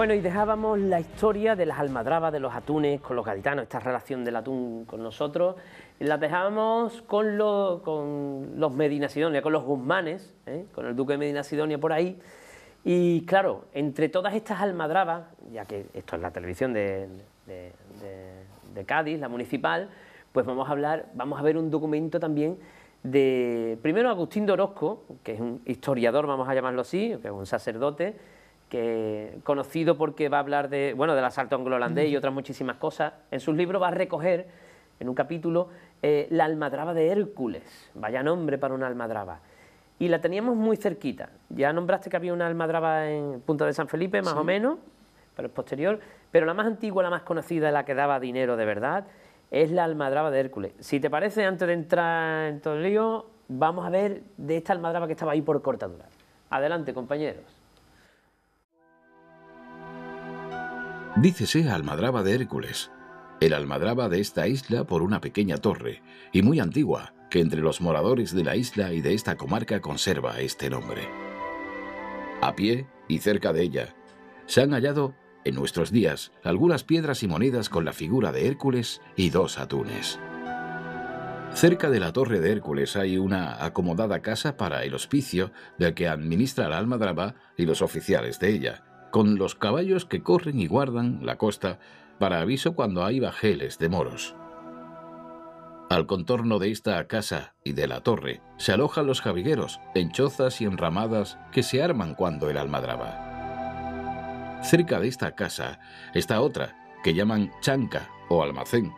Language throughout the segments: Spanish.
Bueno, y dejábamos la historia de las almadrabas, de los atunes con los gaditanos, esta relación del atún con nosotros. La dejábamos con, los Medina con los Guzmanes, ¿eh? con el duque de Medina Sidonia por ahí. Y claro, entre todas estas almadrabas, ya que esto es la televisión de, Cádiz, la municipal, pues vamos a hablar, vamos a ver un documento también de, primero Agustín de Orozco, que es un historiador, vamos a llamarlo así, que es un sacerdote, que conocido porque va a hablar de, bueno, del asalto anglo-holandés y otras muchísimas cosas, en sus libros va a recoger, en un capítulo, eh, la almadraba de Hércules, vaya nombre para una almadraba. Y la teníamos muy cerquita. Ya nombraste que había una almadraba en Punta de San Felipe, más o menos, pero es posterior. Pero la más antigua, la más conocida, la que daba dinero de verdad, es la almadraba de Hércules. Si te parece, antes de entrar en todo el lío, vamos a ver de esta almadraba que estaba ahí por cortadura. Adelante, compañeros. Dícese almadraba de Hércules, el almadraba de esta isla por una pequeña torre, y muy antigua, que entre los moradores de la isla y de esta comarca conserva este nombre. A pie y cerca de ella, se han hallado, en nuestros días, algunas piedras y monedas con la figura de Hércules y dos atunes. Cerca de la Torre de Hércules hay una acomodada casa para el hospicio del que administra la almadraba y los oficiales de ella, con los caballos que corren y guardan la costa para aviso cuando hay bajeles de moros. Al contorno de esta casa y de la torre se alojan los jabigueros en chozas y enramadas que se arman cuando el almadraba. Cerca de esta casa está otra que llaman chanca o almacén,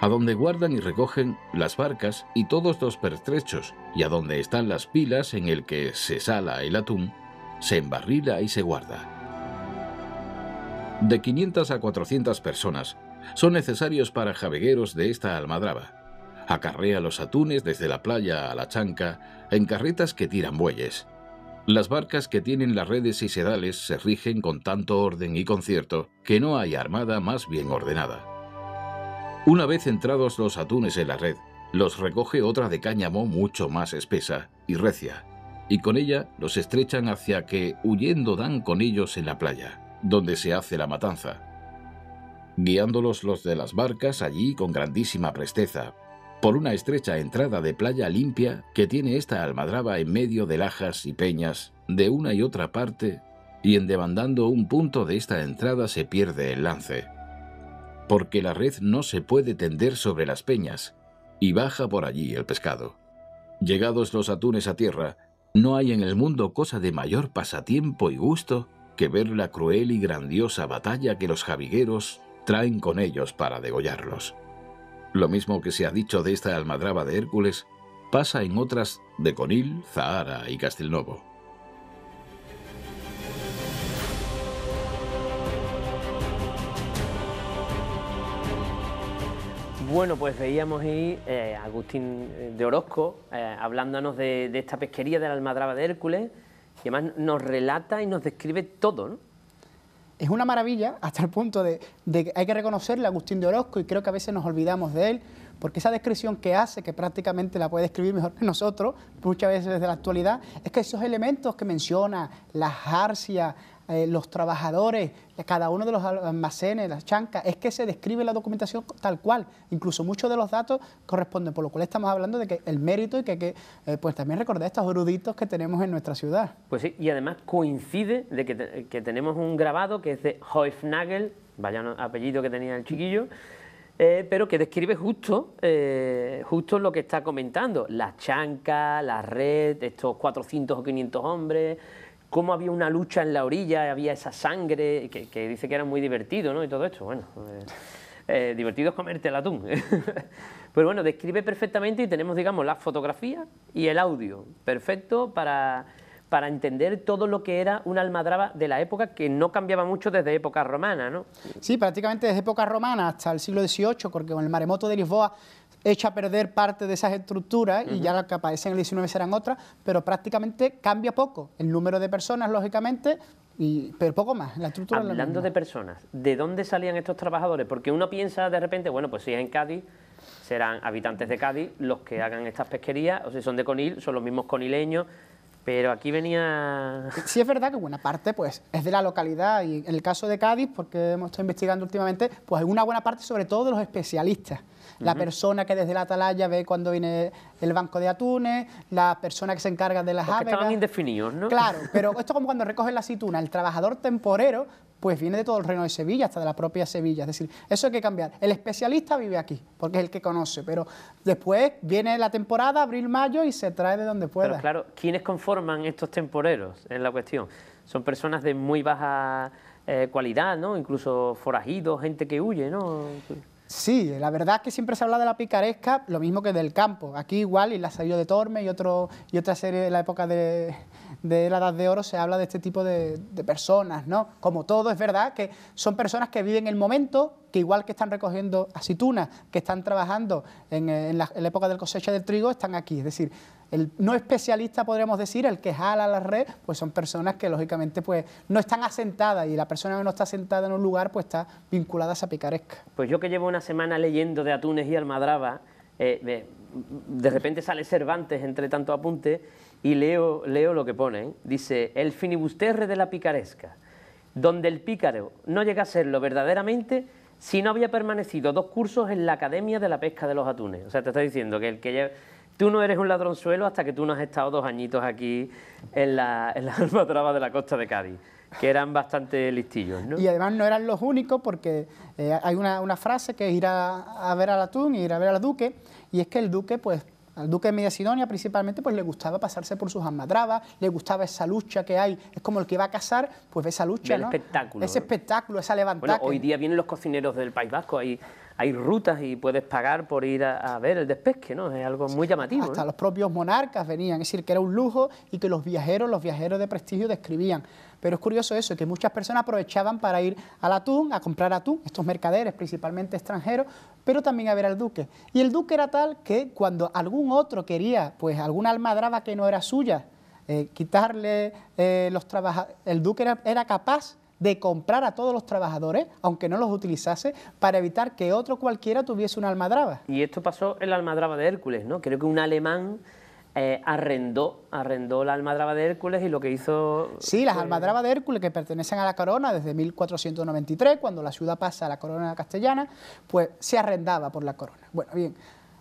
a donde guardan y recogen las barcas y todos los pertrechos y a donde están las pilas en el que se sala el atún, se embarrila y se guarda. De 500 a 400 personas son necesarios para jabegueros de esta almadraba. Acarrea los atunes desde la playa a la chanca en carretas que tiran bueyes. Las barcas que tienen las redes y sedales se rigen con tanto orden y concierto que no hay armada más bien ordenada. Una vez entrados los atunes en la red, los recoge otra de cáñamo mucho más espesa y recia, y con ella los estrechan hacia que, huyendo, dan con ellos en la playa donde se hace la matanza, guiándolos los de las barcas allí con grandísima presteza, por una estrecha entrada de playa limpia que tiene esta almadraba en medio de lajas y peñas de una y otra parte, y en demandando un punto de esta entrada se pierde el lance, porque la red no se puede tender sobre las peñas, y baja por allí el pescado. Llegados los atunes a tierra, no hay en el mundo cosa de mayor pasatiempo y gusto que ver la cruel y grandiosa batalla que los javigueros traen con ellos para degollarlos. Lo mismo que se ha dicho de esta almadraba de Hércules pasa en otras de Conil, Zahara y Castelnovo. Bueno, pues veíamos ahí a eh, Agustín de Orozco eh, hablándonos de esta pesquería de la almadraba de Hércules, ...que además nos relata y nos describe todo, Es una maravilla hasta el punto de, que hay que reconocerle a Agustín de Orozco y creo que a veces nos olvidamos de él, porque esa descripción que hace, que prácticamente la puede escribir mejor que nosotros, muchas veces desde la actualidad, es que esos elementos que menciona, las jarcias, eh, los trabajadores, cada uno de los almacenes, las chancas, es que se describe la documentación tal cual. Incluso muchos de los datos corresponden, por lo cual estamos hablando de que el mérito y que, eh, pues también recordar estos eruditos que tenemos en nuestra ciudad. Pues sí, y además coincide de que, que tenemos un grabado que es de Hoifnagel, vaya apellido que tenía el chiquillo, eh, pero que describe justo, justo lo que está comentando, ...las chancas, la red, estos 400 o 500 hombres, cómo había una lucha en la orilla, había esa sangre, que, dice que era muy divertido, ¿no? Y todo esto, bueno, eh, eh, divertido es comerte el atún. Pero bueno, describe perfectamente y tenemos, digamos, la fotografía y el audio, perfecto para, para entender todo lo que era una almadraba de la época, que no cambiaba mucho desde época romana, ¿no? Sí, prácticamente desde época romana hasta el siglo XVIII, porque con el maremoto de Lisboa echa a perder parte de esas estructuras y ya las que aparecen en el 19 serán otras, pero prácticamente cambia poco el número de personas, lógicamente, y, pero poco más, la estructura Hablando de personas, ¿de dónde salían estos trabajadores? Porque uno piensa de repente, bueno, pues si es en Cádiz, serán habitantes de Cádiz los que hagan estas pesquerías, o si son de Conil, son los mismos conileños, pero aquí venía... Sí es verdad que buena parte pues es de la localidad y en el caso de Cádiz, porque hemos estado investigando últimamente, pues hay una buena parte sobre todo de los especialistas la persona que desde la atalaya ve cuando viene el banco de atunes, la persona que se encarga de las aves. estaban indefinidos, ¿no? Claro, pero esto como cuando recogen la aceituna, el trabajador temporero pues viene de todo el reino de Sevilla, hasta de la propia Sevilla. Es decir, eso hay que cambiar. El especialista vive aquí, porque es el que conoce, pero después viene la temporada, abril, mayo, y se trae de donde pueda. Pero claro, ¿quiénes conforman estos temporeros? Es la cuestión. Son personas de muy baja eh, cualidad, ¿no? Incluso forajidos, gente que huye, ¿no? Sí, la verdad es que siempre se habla de la picaresca, lo mismo que del campo. Aquí igual, y la salió de Torme y, otro, y otra serie de la época de, de la Edad de Oro se habla de este tipo de, personas, ¿no? Como todo, es verdad que son personas que viven el momento, que igual que están recogiendo aceitunas, que están trabajando eh, en, la, época del cosecha del trigo, están aquí. Es decir, el no especialista, podríamos decir, el que jala la red, pues son personas que lógicamente pues no están asentadas y la persona que no está asentada en un lugar pues está vinculada a esa picaresca. Pues yo que llevo una semana leyendo de atunes y almadraba, eh, de repente sale Cervantes entre tanto apunte y leo, leo lo que pone. ¿eh? Dice, el finibusterre de la picaresca, donde el pícaro no llega a serlo verdaderamente si no había permanecido dos cursos en la Academia de la Pesca de los Atunes. O sea, te está diciendo que el que Tú no eres un ladronzuelo hasta que tú no has estado dos añitos aquí en la, en de la costa de Cádiz que eran bastante listillos. Y además no eran los únicos porque eh, hay una, frase que es ir a, a ver al atún y ir a ver al duque y es que el duque, pues, al duque de Mediasidonia, principalmente, pues le gustaba pasarse por sus almadrabas, le gustaba esa lucha que hay, es como el que va a cazar, pues ve esa lucha, el espectáculo. Ese espectáculo, esa levantada. hoy día vienen los cocineros del País Vasco, hay, hay rutas y puedes pagar por ir a, ver el despesque, ¿no? Es algo muy llamativo. Hasta los propios monarcas venían, es decir, que era un lujo y que los viajeros, los viajeros de prestigio describían. Pero es curioso eso, que muchas personas aprovechaban para ir al atún, a comprar atún, estos mercaderes, principalmente extranjeros, pero también a ver al duque. Y el duque era tal que cuando algún otro quería, pues alguna almadraba que no era suya, eh, quitarle eh, los trabajadores, el duque era, era capaz de comprar a todos los trabajadores, aunque no los utilizase, para evitar que otro cualquiera tuviese una almadraba. Y esto pasó en la almadraba de Hércules, ¿no? Creo que un alemán eh, arrendó, arrendó la almadraba de Hércules y lo que hizo... Sí, las almadrabas de Hércules que pertenecen a la corona desde 1493, cuando la ciudad pasa a la corona castellana, pues se arrendaba por la corona. Bueno, bien,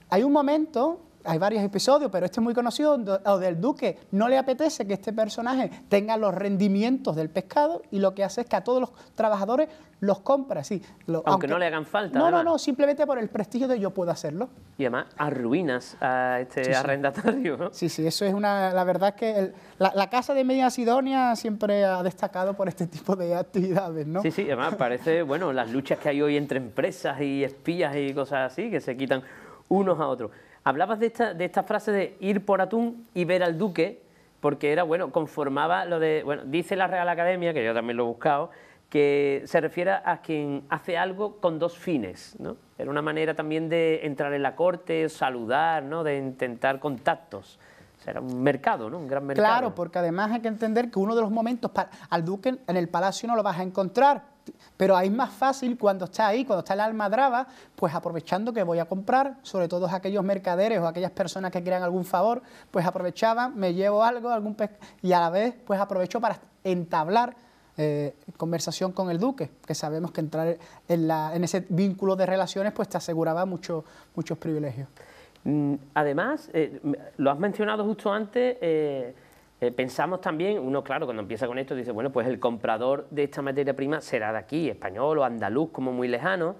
hay un momento hay varios episodios, pero este es muy conocido, ...o del duque no le apetece que este personaje tenga los rendimientos del pescado y lo que hace es que a todos los trabajadores los compra, sí. aunque, no le hagan falta. No, no, no, simplemente por el prestigio de yo puedo hacerlo. Y además arruinas a este arrendatario. Sí. ¿no? sí, sí, eso es una, la verdad es que la, casa de Media Sidonia siempre ha destacado por este tipo de actividades, ¿no? Sí, sí, además parece, bueno, las luchas que hay hoy entre empresas y espías y cosas así, que se quitan unos a otros. Hablabas de esta, frase de ir por atún y ver al duque, porque era, bueno, conformaba lo de, bueno, dice la Real Academia, que yo también lo he buscado, que se refiere a quien hace algo con dos fines, ¿no? Era una manera también de entrar en la corte, saludar, ¿no? De intentar contactos. O sea, era un mercado, ¿no? Un gran mercado. Claro, porque además hay que entender que uno de los momentos, al duque en el palacio no lo vas a encontrar, pero ahí es más fácil cuando está ahí, cuando está el almadraba, pues aprovechando que voy a comprar, sobre todo aquellos mercaderes o aquellas personas que crean algún favor, pues aprovechaba, me llevo algo, algún y a la vez pues aprovecho para entablar eh, conversación con el duque, que sabemos que entrar en, ese vínculo de relaciones pues te aseguraba muchos privilegios. Mm, además, eh, lo has mencionado justo antes, eh, eh, pensamos también, uno claro, cuando empieza con esto dice, bueno, pues el comprador de esta materia prima será de aquí, español o andaluz, como muy lejano,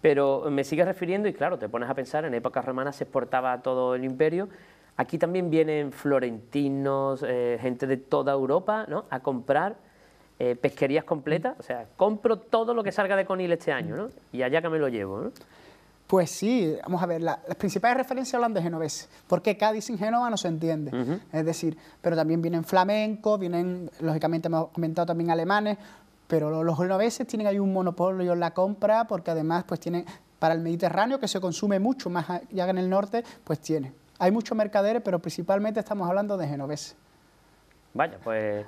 pero me sigues refiriendo y claro, te pones a pensar, en épocas romanas se exportaba todo el imperio, aquí también vienen florentinos, eh, gente de toda Europa, ¿no?, a comprar eh, pesquerías completas, o sea, compro todo lo que salga de Conil este año, ¿no?, y allá que me lo llevo, ¿no? Pues sí, vamos a ver, las principales referencias hablan de genoveses, porque Cádiz sin Génova no se entiende. Es decir, pero también vienen flamencos, vienen, lógicamente hemos comentado también alemanes, pero los genoveses tienen ahí un monopolio en la compra, porque además pues tienen, para el Mediterráneo, que se consume mucho más allá en el norte, pues tiene. Hay muchos mercaderes, pero principalmente estamos hablando de genoveses. Vaya, pues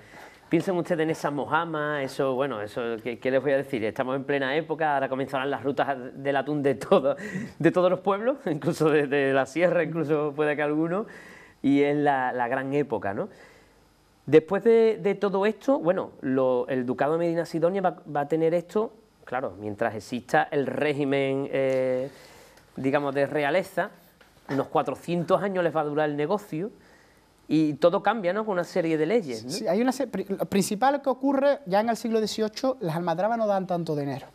Piensen ustedes en esas mojamas, eso, bueno, eso, ¿qué, les voy a decir? Estamos en plena época, ahora comenzarán las rutas del atún de, de todos los pueblos, incluso de, la sierra, incluso puede que algunos, y es la, gran época, ¿no? Después de, todo esto, bueno, el Ducado de Medina Sidonia va, a tener esto, claro, mientras exista el régimen, eh, digamos, de realeza, unos 400 años les va a durar el negocio, y todo cambia, ¿no? Con una serie de leyes. Sí, hay una lo principal que ocurre ya en el siglo XVIII, las almadrabas no dan tanto dinero.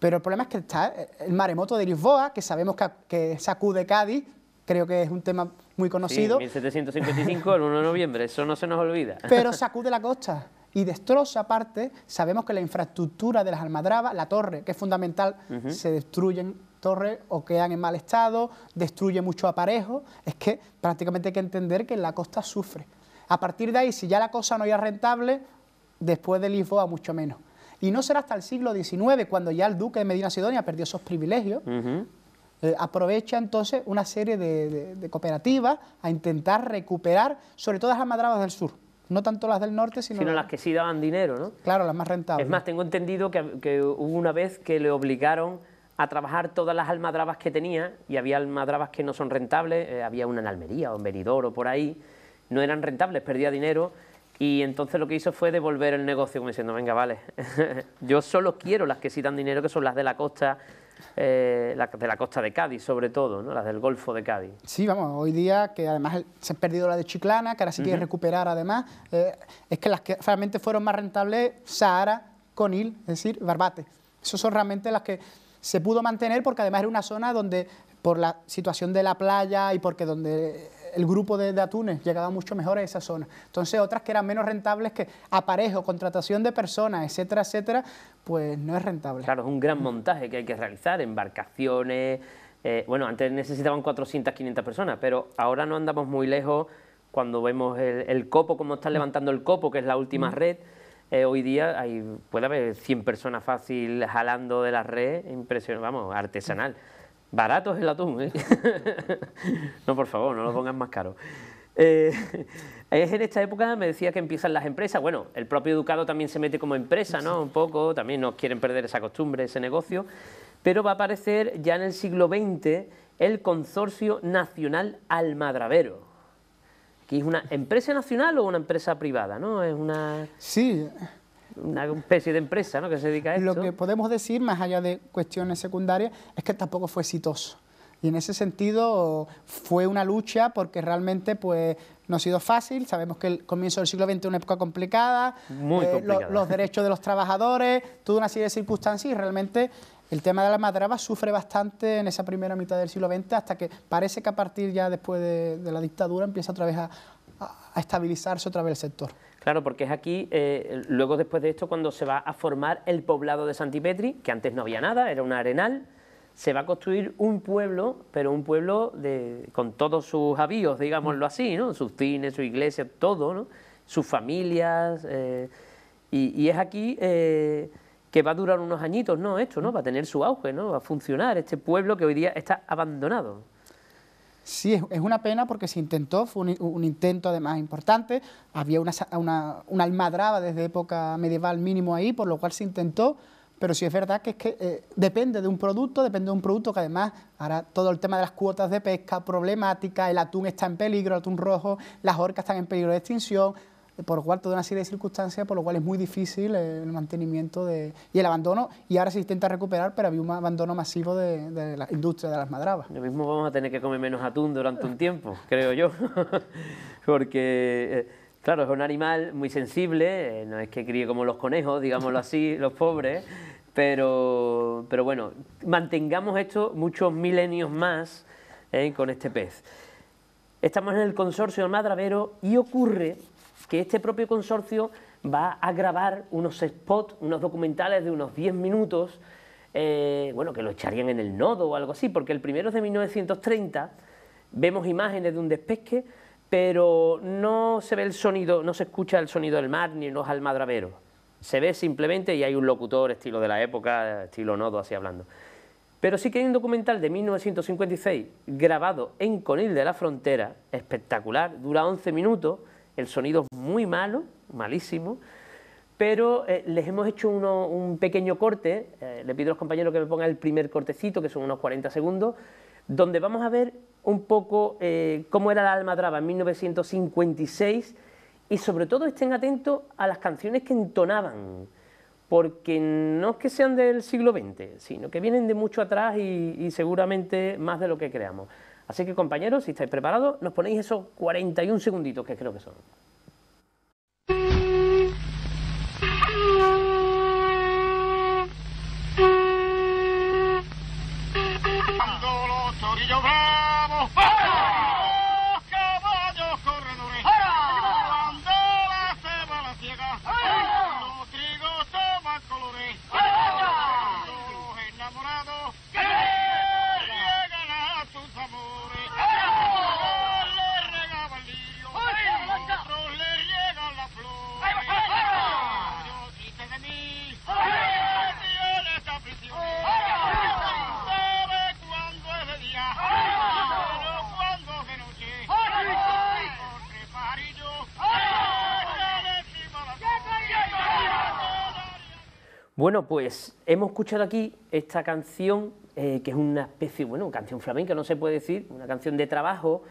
Pero el problema es que está eh, el maremoto de Lisboa, que sabemos que, sacude Cádiz, creo que es un tema muy conocido. Sí, 1755, el 1 de noviembre, eso no se nos olvida. Pero sacude la costa y destroza aparte, Sabemos que la infraestructura de las almadrabas, la torre, que es fundamental, se destruyen torres o quedan en mal estado, destruye mucho aparejo. Es que prácticamente hay que entender que la costa sufre. A partir de ahí, si ya la cosa no era rentable, después de Lisboa mucho menos. Y no será hasta el siglo XIX, cuando ya el duque de Medina Sidonia perdió esos privilegios, eh, aprovecha entonces una serie de, cooperativas a intentar recuperar, sobre todo las almadrabas del sur. No tanto las del norte, sino, las... que sí daban dinero, ¿no? Claro, las más rentables. Es más, tengo entendido que, que hubo una vez que le obligaron a trabajar todas las almadrabas que tenía, y había almadrabas que no son rentables, eh, había una en Almería o en Benidorm por ahí, no eran rentables, perdía dinero, y entonces lo que hizo fue devolver el negocio, como diciendo, venga, vale, yo solo quiero las que sí dan dinero, que son las de la costa, eh, de la costa de Cádiz, sobre todo, ¿no? las del Golfo de Cádiz. Sí, vamos, hoy día que además se ha perdido la de Chiclana, que ahora sí quiere recuperar además, eh, es que las que realmente fueron más rentables, Sahara, Conil, es decir, Barbate. Esas son realmente las que se pudo mantener porque además era una zona donde, por la situación de la playa y porque donde el grupo de, atunes llegaba mucho mejor a esa zona. Entonces otras que eran menos rentables que aparejo, contratación de personas, etcétera, etcétera, pues no es rentable. Claro, es un gran montaje que hay que realizar, embarcaciones. Eh, bueno, antes necesitaban 400, 500 personas, pero ahora no andamos muy lejos cuando vemos el, copo, cómo están levantando el copo, que es la última red. Eh, hoy día hay, puede haber 100 personas fácil jalando de la red, impresionante, vamos, artesanal. Barato es el atún, ¿eh? no, por favor, no lo pongan más caro. Eh, en esta época, me decía que empiezan las empresas. Bueno, el propio educado también se mete como empresa, ¿no? Un poco, también no quieren perder esa costumbre, ese negocio. Pero va a aparecer ya en el siglo XX el Consorcio Nacional Almadravero que es una empresa nacional o una empresa privada, ¿no? Es una... Sí. Una especie de empresa, ¿no? Que se dedica a eso. Lo que podemos decir, más allá de cuestiones secundarias, es que tampoco fue exitoso. Y en ese sentido fue una lucha porque realmente pues no ha sido fácil. Sabemos que el comienzo del siglo XX es una época complicada, Muy eh, complicada. los derechos de los trabajadores, toda una serie de circunstancias y realmente el tema de la madraba sufre bastante en esa primera mitad del siglo XX hasta que parece que a partir ya después de, la dictadura empieza otra vez a, estabilizarse otra vez el sector. Claro, porque es aquí, eh, luego después de esto, cuando se va a formar el poblado de Santipetri, que antes no había nada, era un arenal, se va a construir un pueblo, pero un pueblo de, con todos sus avíos, digámoslo así, ¿no? Sus cines, su iglesia, todo, ¿no? Sus familias, eh, y, es aquí... Eh, que va a durar unos añitos, ¿no? Esto, ¿no? Va a tener su auge, ¿no? Va a funcionar este pueblo que hoy día está abandonado. Sí, es una pena porque se intentó, fue un, intento además importante, había una, almadraba desde época medieval mínimo ahí, por lo cual se intentó, pero si es verdad que es que eh, depende de un producto, depende de un producto que además ahora todo el tema de las cuotas de pesca, problemática, el atún está en peligro, el atún rojo, las orcas están en peligro de extinción, por lo cual toda una serie de circunstancias, por lo cual es muy difícil eh, el mantenimiento y el abandono, y ahora se intenta recuperar, pero había un abandono masivo de, la industria de las madravas. Lo mismo vamos a tener que comer menos atún durante un tiempo, creo yo, porque... Eh, claro, es un animal muy sensible, eh, no es que críe como los conejos, digámoslo así, los pobres, pero, pero bueno, mantengamos esto muchos milenios más con este pez. Estamos en el consorcio Madravero y ocurre que este propio consorcio va a grabar unos spots, unos documentales de unos 10 minutos, eh, bueno, que lo echarían en el nodo o algo así, porque el primero es de 1930, vemos imágenes de un despesque, pero no se ve el sonido, no se escucha el sonido del mar ni los almadraberos. Se ve simplemente y hay un locutor estilo de la época, estilo nodo, así hablando. Pero sí que hay un documental de 1956 grabado en Conil de la Frontera, espectacular, dura 11 minutos, el sonido es muy malo, malísimo, pero eh, les hemos hecho un pequeño corte, eh, le pido a los compañeros que me pongan el primer cortecito, que son unos 40 segundos, donde vamos a ver un poco eh, cómo era la almadraba en 1956 y sobre todo estén atentos a las canciones que entonaban, porque no es que sean del siglo XX, sino que vienen de mucho atrás y seguramente más de lo que creamos. Así que compañeros, si estáis preparados, nos ponéis esos 41 segunditos que creo que son. Bueno, pues hemos escuchado aquí esta canción, eh, que es una especie, bueno, canción flamenca, no se puede decir, una canción de trabajo,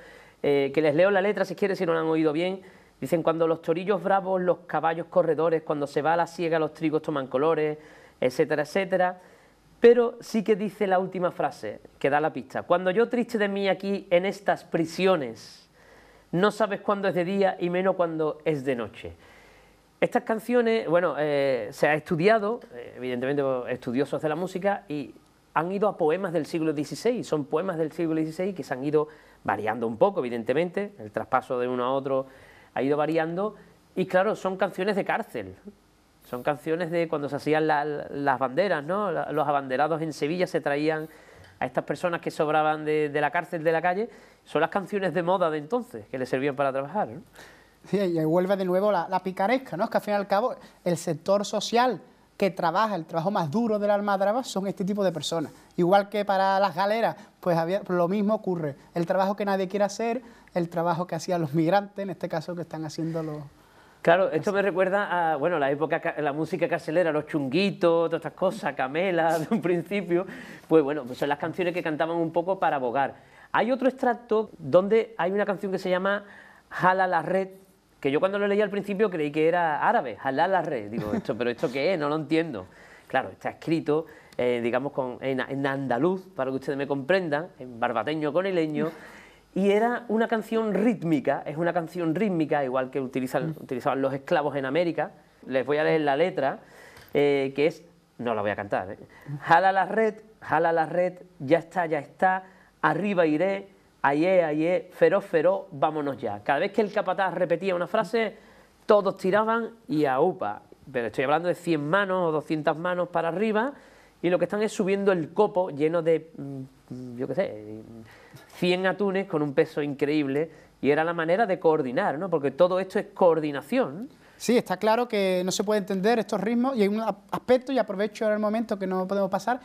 eh, que les leo la letra si quieren, si no la han oído bien. Dicen, cuando los chorillos bravos, los caballos corredores, cuando se va a la siega, los trigos toman colores, etcétera, etcétera. Pero sí que dice la última frase, que da la pista. Cuando yo triste de mí aquí en estas prisiones, no sabes cuándo es de día y menos cuando es de noche. Estas canciones, bueno, eh, se ha estudiado, eh, evidentemente estudiosos de la música, y han ido a poemas del siglo XVI, son poemas del siglo XVI que se han ido variando un poco, evidentemente, el traspaso de uno a otro ha ido variando, y claro, son canciones de cárcel, son canciones de cuando se hacían las banderas, ¿no? Los abanderados en Sevilla se traían a estas personas que sobraban de, la cárcel, de la calle, son las canciones de moda de entonces, que les servían para trabajar, y vuelve de nuevo la, picaresca, ¿no? Es que al fin y al cabo el sector social que trabaja, el trabajo más duro de la almadraba son este tipo de personas. Igual que para las galeras, pues había, lo mismo ocurre. El trabajo que nadie quiere hacer, el trabajo que hacían los migrantes, en este caso que están haciendo los... Claro, esto me recuerda a bueno, la época, la música carcelera, los chunguitos, todas estas cosas, Camela, de un principio. Pues bueno, pues son las canciones que cantaban un poco para abogar. Hay otro extracto donde hay una canción que se llama Jala la red, que yo cuando lo leí al principio creí que era árabe, jala la red. Digo, esto, pero ¿esto qué es? No lo entiendo. Claro, está escrito, eh, digamos, con, en, andaluz, para que ustedes me comprendan, en barbateño conileño, Y era una canción rítmica, es una canción rítmica, igual que utilizaban los esclavos en América. Les voy a leer la letra, eh, que es, no la voy a cantar, eh, jala la red, jala la red, ya está, ya está, arriba iré, Ayer, ayer, feroz, feroz, vámonos ya. Cada vez que el capataz repetía una frase, todos tiraban y a upa. Pero estoy hablando de 100 manos o 200 manos para arriba y lo que están es subiendo el copo lleno de, mm, yo qué sé, 100 atunes con un peso increíble y era la manera de coordinar, ¿no? Porque todo esto es coordinación. Sí, está claro que no se puede entender estos ritmos y hay un aspecto, y aprovecho ahora el momento que no podemos pasar,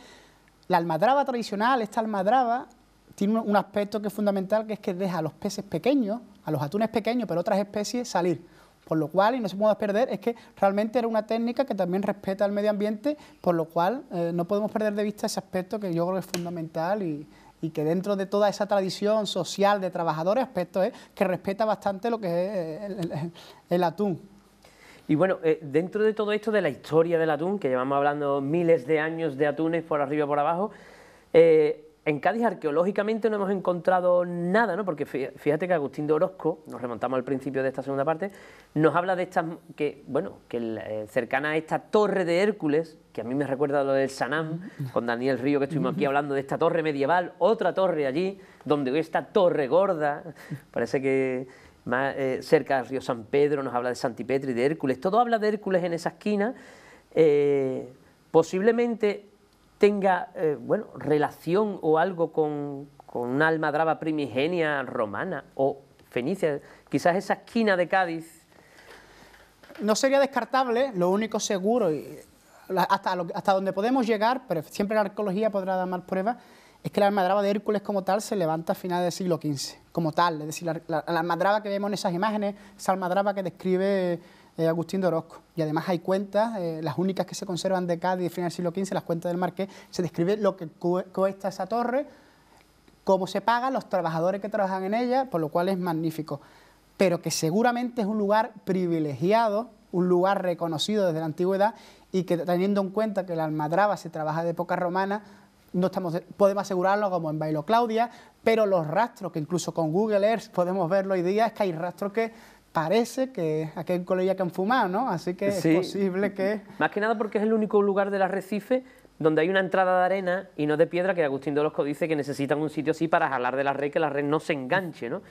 la almadraba tradicional, esta almadraba tiene un aspecto que es fundamental, que es que deja a los peces pequeños, a los atunes pequeños, pero otras especies salir. Por lo cual, y no se puede perder, es que realmente era una técnica que también respeta el medio ambiente, por lo cual eh, no podemos perder de vista ese aspecto que yo creo que es fundamental y, que dentro de toda esa tradición social de trabajadores, aspecto es que respeta bastante lo que es eh, el, atún. Y bueno, eh, dentro de todo esto de la historia del atún, que llevamos hablando miles de años de atunes por arriba y por abajo, en Cádiz arqueológicamente no hemos encontrado nada, ¿no? Porque fíjate que Agustín de Orozco, nos remontamos al principio de esta segunda parte, nos habla de estas que, bueno, que eh, cercana a esta torre de Hércules, que a mí me recuerda lo del Sanam, con Daniel Río que estuvimos aquí hablando de esta torre medieval, otra torre allí, donde esta Torre Gorda, parece que más eh, cerca del río San Pedro nos habla de Santipetri, de Hércules, todo habla de Hércules en esa esquina. Eh, posiblemente tenga, eh, bueno, relación o algo con, con una almadraba primigenia romana o fenicia, quizás esa esquina de Cádiz. No sería descartable, lo único seguro, hasta, hasta donde podemos llegar, pero siempre la arqueología podrá dar más pruebas, es que la almadraba de Hércules como tal se levanta a finales del siglo XV, como tal, es decir, la, la almadraba que vemos en esas imágenes, esa almadraba que describe eh, Agustín de Y además hay cuentas, eh, las únicas que se conservan de Cádiz finales del siglo XV, las cuentas del Marqués, se describe lo que cuesta esa torre, cómo se paga, los trabajadores que trabajan en ella, por lo cual es magnífico. Pero que seguramente es un lugar privilegiado, un lugar reconocido desde la antigüedad y que teniendo en cuenta que la almadraba se trabaja de época romana, no estamos, podemos asegurarlo como en Bailo Claudia, pero los rastros, que incluso con Google Earth podemos verlo hoy día, es que hay rastros que parece que aquel colegio que han fumado, ¿no? Así que es posible que... Más que nada porque es el único lugar del arrecife donde hay una entrada de arena y no de piedra, que Agustín de dice que necesitan un sitio así para jalar de la red, que la red no se enganche, ¿no?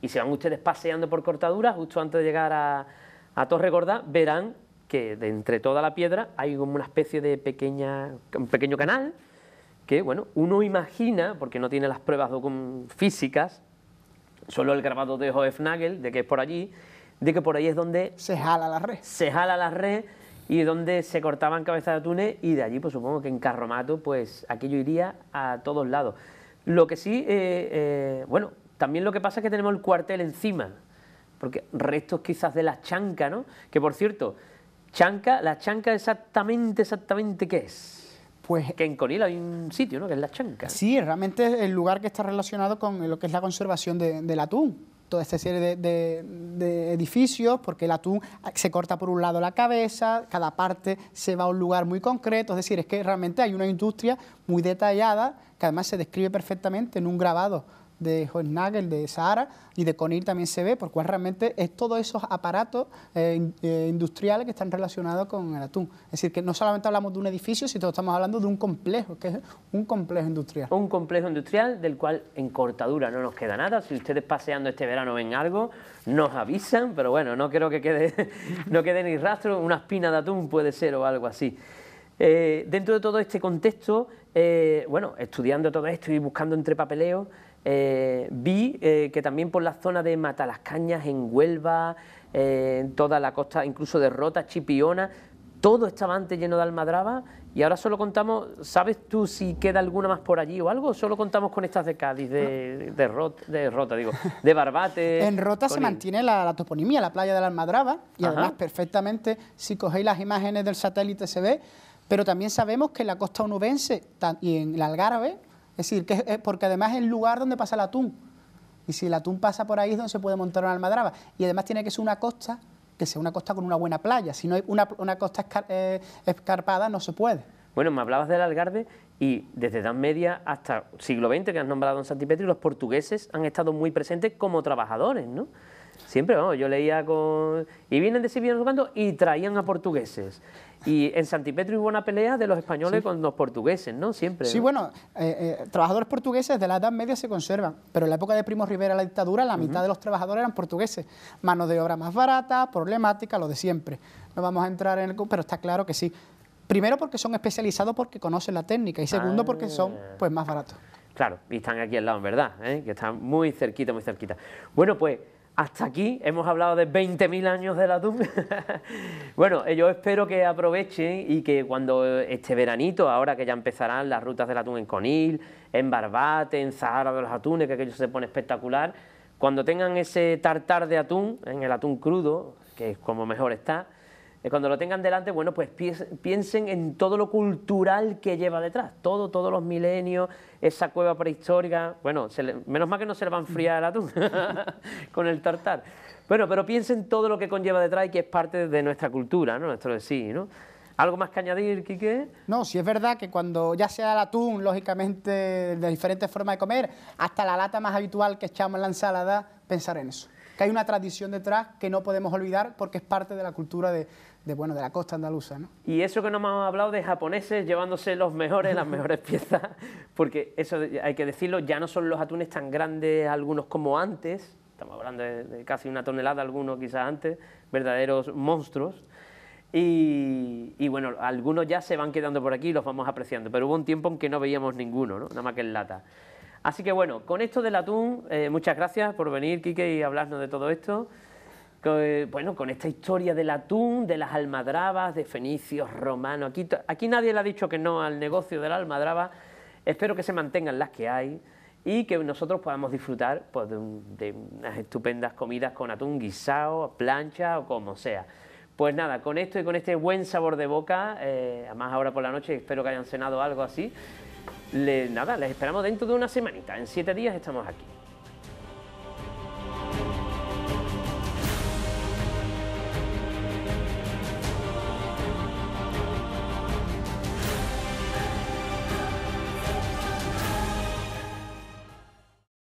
Y si van ustedes paseando por Cortadura, justo antes de llegar a, Torre Gorda, verán que de entre toda la piedra hay como una especie de pequeña, un pequeño canal que, bueno, uno imagina, porque no tiene las pruebas físicas, solo el grabado de Joef Nagel, de que es por allí, de que por ahí es donde... Se jala la red. Se jala la red y donde se cortaban cabezas de atunes y de allí, pues supongo que en Carromato, pues aquello iría a todos lados. Lo que sí, eh, eh, bueno, también lo que pasa es que tenemos el cuartel encima, porque restos quizás de la chanca, ¿no? Que por cierto, chanca, la chanca exactamente, exactamente qué es. Pues, que en Conil hay un sitio, ¿no? Que es la chanca. Sí, realmente es el lugar que está relacionado con lo que es la conservación del atún de esta serie de, de, de, edificios, porque el atún ah, se corta por un lado la cabeza, cada parte se va a un lugar muy concreto, es decir, es que realmente hay una industria muy detallada que además se describe perfectamente en un grabado de Nagel, de Sahara y de Conil también se ve, por cual realmente es todos esos aparatos eh, eh, industriales que están relacionados con el atún. Es decir, que no solamente hablamos de un edificio, sino estamos hablando de un complejo, que es un complejo industrial. Un complejo industrial del cual en cortadura no nos queda nada. Si ustedes paseando este verano ven algo, nos avisan, pero bueno, no creo que quede, no quede ni rastro, una espina de atún puede ser o algo así. Eh, dentro de todo este contexto, bueno, estudiando todo esto y buscando entre papeleos, eh, vi eh, que también por la zona de Matalascañas, en Huelva, eh, en toda la costa, incluso de Rota, Chipiona, todo estaba antes lleno de almadraba y ahora solo contamos, ¿sabes tú si queda alguna más por allí o algo? Solo contamos con estas de Cádiz, de, ah. de, Rota, de digo, de Barbate. en Rota se mantiene la, toponimia, la playa de la almadraba y además perfectamente, si cogéis las imágenes del satélite se ve, pero también sabemos que en la costa onubense y en la Algarve, es decir, que porque además es el lugar donde pasa el atún. Y si el atún pasa por ahí es donde se puede montar una almadraba. Y además tiene que ser una costa, que sea una costa con una buena playa. Si no hay una, costa eh, escarpada no se puede. Bueno, me hablabas del Algarve y desde Edad Media hasta siglo XX, que has nombrado en Santipetri, los portugueses han estado muy presentes como trabajadores, ¿no? Siempre, vamos, yo leía con... Y vienen de Sevilla jugando y traían a portugueses. Y en Santipetro hubo una pelea de los españoles con los portugueses, ¿no? Siempre. Sí, bueno, eh, eh, trabajadores portugueses de la Edad Media se conservan, pero en la época de Primo Rivera, la dictadura, la mitad de los trabajadores eran portugueses. Mano de obra más barata, problemática, lo de siempre. No vamos a entrar en el... pero está claro que sí. Primero porque son especializados porque conocen la técnica y segundo porque son ah. pues más baratos. Claro, y están aquí al lado, en verdad, ¿eh? que están muy cerquita, muy cerquita. Bueno, pues hasta aquí hemos hablado de 20.000 años del atún... bueno, eh, yo espero que aprovechen y que cuando eh, este veranito, ahora que ya empezarán las rutas del atún en Conil, en Barbate, en Zahara de los Atunes, que aquello se pone espectacular, cuando tengan ese tartar de atún, en el atún crudo, que es como mejor está, eh, cuando lo tengan delante, bueno, pues piensen en todo lo cultural que lleva detrás, todo, todos los milenios, esa cueva prehistórica, bueno, menos mal que no se le va a enfriar el atún con el tartar. Bueno, pero piensen todo lo que conlleva detrás y que es parte de nuestra cultura, ¿no? Nuestro de sí, ¿no? ¿Algo más que añadir, Quique? No, si es verdad que cuando ya sea el atún, lógicamente, de diferentes formas de comer, hasta la lata más habitual que echamos en la ensalada, pensar en eso. Que hay una tradición detrás que no podemos olvidar porque es parte de la cultura de, de, bueno, de la costa andaluza. ¿no? Y eso que no hemos hablado de japoneses llevándose los mejores, las mejores piezas, porque eso hay que decirlo, ya no son los atunes tan grandes algunos como antes, estamos hablando de, casi una tonelada algunos quizás antes, verdaderos monstruos. Y, bueno, algunos ya se van quedando por aquí los vamos apreciando, pero hubo un tiempo en que no veíamos ninguno, ¿no? nada más que en lata. Así que bueno, con esto del atún, eh, muchas gracias por venir, Quique, y hablarnos de todo esto bueno, con esta historia del atún, de las almadrabas, de fenicios, romanos. Aquí, aquí nadie le ha dicho que no al negocio de la almadraba. Espero que se mantengan las que hay y que nosotros podamos disfrutar pues, de, unas estupendas comidas con atún guisado, plancha o como sea. Pues nada, con esto y con este buen sabor de boca, eh, además ahora por la noche espero que hayan cenado algo así, nada, les esperamos dentro de una semanita, en siete días estamos aquí.